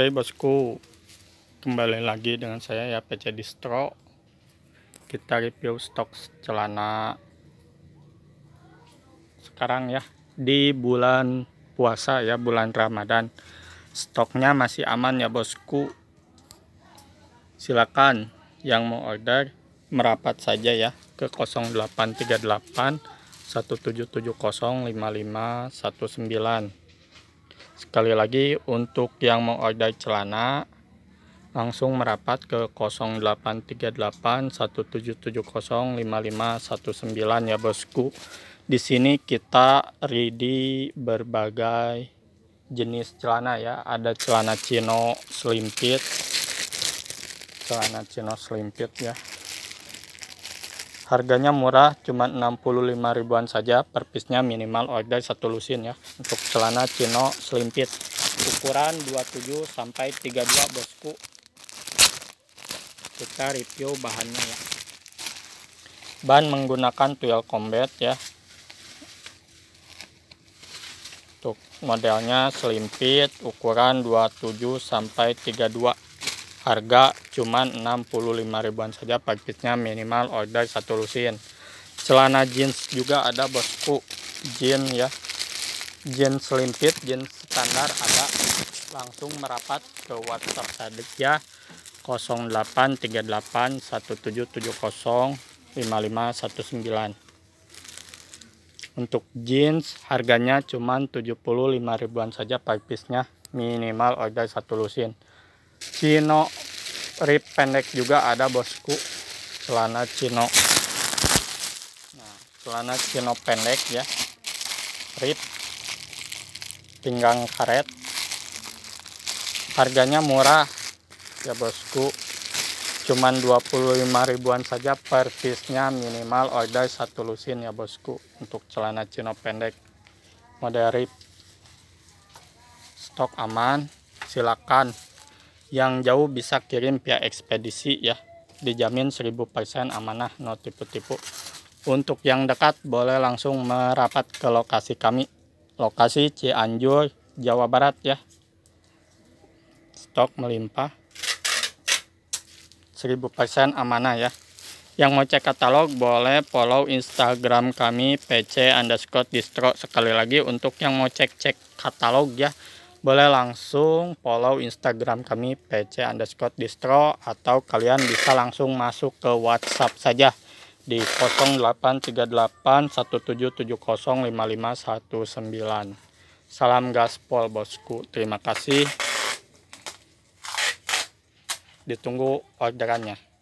Oke bosku, kembali lagi dengan saya ya PC Distro. Kita review stok celana sekarang ya di bulan puasa ya bulan Ramadan. Stoknya masih aman ya bosku. Silakan yang mau order merapat saja ya ke 0838 5519 Sekali lagi untuk yang mau order celana langsung merapat ke 083817705519 ya bosku. Di sini kita ready berbagai jenis celana ya. Ada celana chino slim fit. Celana chino slim fit ya harganya murah cuma 65 ribuan saja per piece minimal order satu lusin ya untuk celana chino selimpit ukuran 27 sampai 32 bosku kita review bahannya ya bahan menggunakan tuil combat ya untuk modelnya selimpit ukuran 27 sampai 32 Harga cuman 65 ribuan saja paketnya minimal order satu lusin. Celana jeans juga ada bosku. Jeans ya. Jeans selimpit, jeans standar ada. Langsung merapat ke WhatsApp Sadik ya. 0838 untuk jeans harganya cuma 75 ribuan saja pipisnya minimal order satu lusin Cino rib pendek juga ada bosku celana Cino nah, celana Cino pendek ya rib pinggang karet harganya murah ya bosku cuman 25 ribuan saja per piece nya minimal order satu lusin ya bosku untuk celana Cino pendek model rib stok aman silakan yang jauh bisa kirim via ekspedisi ya dijamin 1000% amanah no tipu-tipu untuk yang dekat boleh langsung merapat ke lokasi kami lokasi Cianjur Jawa Barat ya stok melimpah 1000% amanah ya yang mau cek katalog boleh follow Instagram kami PC underscore distro sekali lagi untuk yang mau cek-cek katalog ya boleh langsung follow Instagram kami PC underscore distro atau kalian bisa langsung masuk ke WhatsApp saja di 083817705519. Salam gaspol bosku. Terima kasih. Ditunggu orderannya.